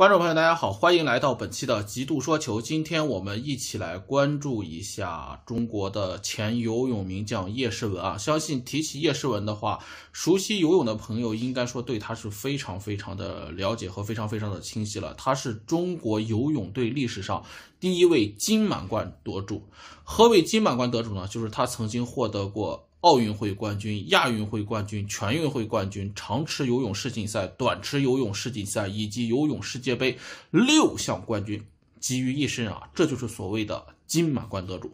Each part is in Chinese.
观众朋友，大家好，欢迎来到本期的极度说球。今天我们一起来关注一下中国的前游泳名将叶诗文啊。相信提起叶诗文的话，熟悉游泳的朋友应该说对他是非常非常的了解和非常非常的清晰了。他是中国游泳队历史上第一位金满贯得主。何为金满贯得主呢？就是他曾经获得过。奥运会冠军、亚运会冠军、全运会冠军、长池游泳世锦赛、短池游泳世锦赛以及游泳世界杯六项冠军集于一身啊！这就是所谓的。金满贯得主，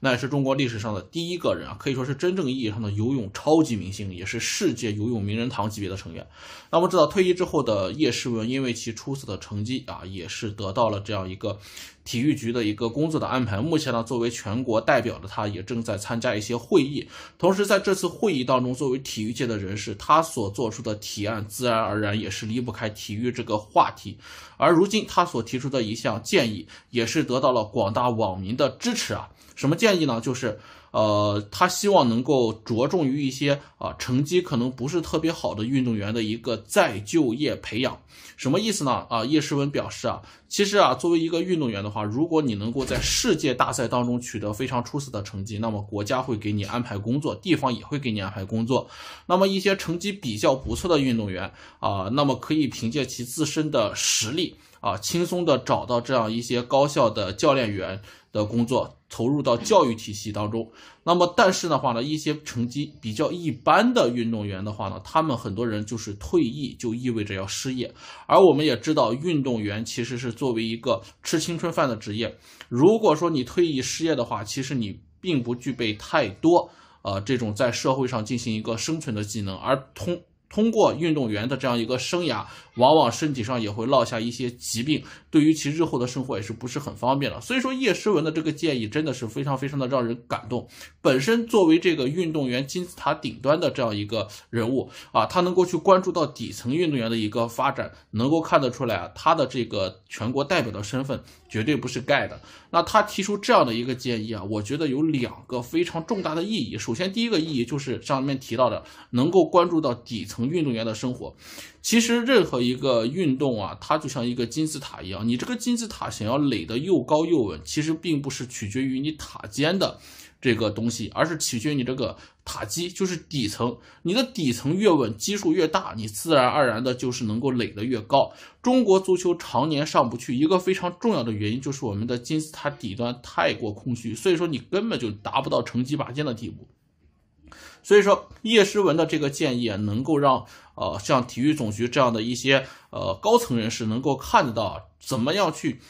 那也是中国历史上的第一个人啊，可以说是真正意义上的游泳超级明星，也是世界游泳名人堂级别的成员。那我们知道，退役之后的叶诗文，因为其出色的成绩啊，也是得到了这样一个体育局的一个工作的安排。目前呢，作为全国代表的他，也正在参加一些会议。同时，在这次会议当中，作为体育界的人士，他所做出的提案，自然而然也是离不开体育这个话题。而如今，他所提出的一项建议，也是得到了广大网民。您的支持啊！什么建议呢？就是，呃，他希望能够着重于一些啊成绩可能不是特别好的运动员的一个再就业培养。什么意思呢？啊，叶诗文表示啊，其实啊，作为一个运动员的话，如果你能够在世界大赛当中取得非常出色的成绩，那么国家会给你安排工作，地方也会给你安排工作。那么一些成绩比较不错的运动员啊，那么可以凭借其自身的实力啊，轻松的找到这样一些高校的教练员的工作。投入到教育体系当中，那么但是的话呢，一些成绩比较一般的运动员的话呢，他们很多人就是退役就意味着要失业，而我们也知道，运动员其实是作为一个吃青春饭的职业，如果说你退役失业的话，其实你并不具备太多，呃，这种在社会上进行一个生存的技能，而通。通过运动员的这样一个生涯，往往身体上也会落下一些疾病，对于其日后的生活也是不是很方便了。所以说叶诗文的这个建议真的是非常非常的让人感动。本身作为这个运动员金字塔顶端的这样一个人物啊，他能够去关注到底层运动员的一个发展，能够看得出来啊，他的这个全国代表的身份绝对不是盖的。那他提出这样的一个建议啊，我觉得有两个非常重大的意义。首先，第一个意义就是上面提到的，能够关注到底层。运动员的生活，其实任何一个运动啊，它就像一个金字塔一样。你这个金字塔想要垒得又高又稳，其实并不是取决于你塔尖的这个东西，而是取决于你这个塔基，就是底层。你的底层越稳，基数越大，你自然而然的就是能够垒得越高。中国足球常年上不去，一个非常重要的原因就是我们的金字塔底端太过空虚，所以说你根本就达不到成绩拔尖的地步。所以说，叶诗文的这个建议能够让，呃，像体育总局这样的一些，呃，高层人士能够看得到，怎么样去。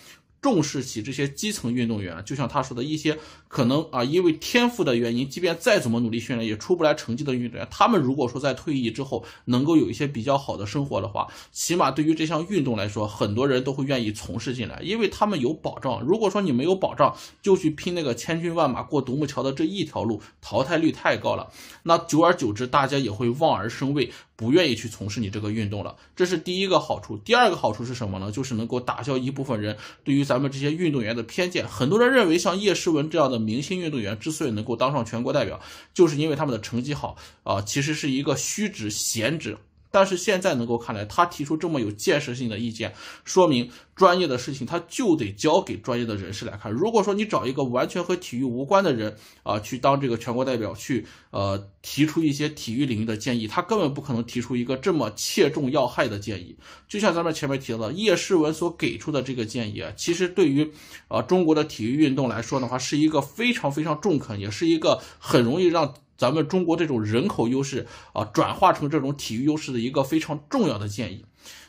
重视起这些基层运动员，就像他说的，一些可能啊，因为天赋的原因，即便再怎么努力训练，也出不来成绩的运动员，他们如果说在退役之后能够有一些比较好的生活的话，起码对于这项运动来说，很多人都会愿意从事进来，因为他们有保障。如果说你没有保障，就去拼那个千军万马过独木桥的这一条路，淘汰率太高了，那久而久之，大家也会望而生畏。不愿意去从事你这个运动了，这是第一个好处。第二个好处是什么呢？就是能够打消一部分人对于咱们这些运动员的偏见。很多人认为像叶诗文这样的明星运动员之所以能够当上全国代表，就是因为他们的成绩好啊，其实是一个虚职、闲职。但是现在能够看来，他提出这么有建设性的意见，说明专业的事情他就得交给专业的人士来看。如果说你找一个完全和体育无关的人啊去当这个全国代表去，呃，提出一些体育领域的建议，他根本不可能提出一个这么切中要害的建议。就像咱们前面提到的，叶诗文所给出的这个建议啊，其实对于啊中国的体育运动来说的话，是一个非常非常中肯，也是一个很容易让。咱们中国这种人口优势啊，转化成这种体育优势的一个非常重要的建议。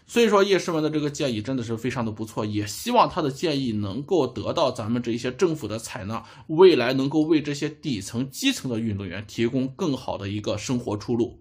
所以说，叶诗文的这个建议真的是非常的不错，也希望他的建议能够得到咱们这一些政府的采纳，未来能够为这些底层基层的运动员提供更好的一个生活出路。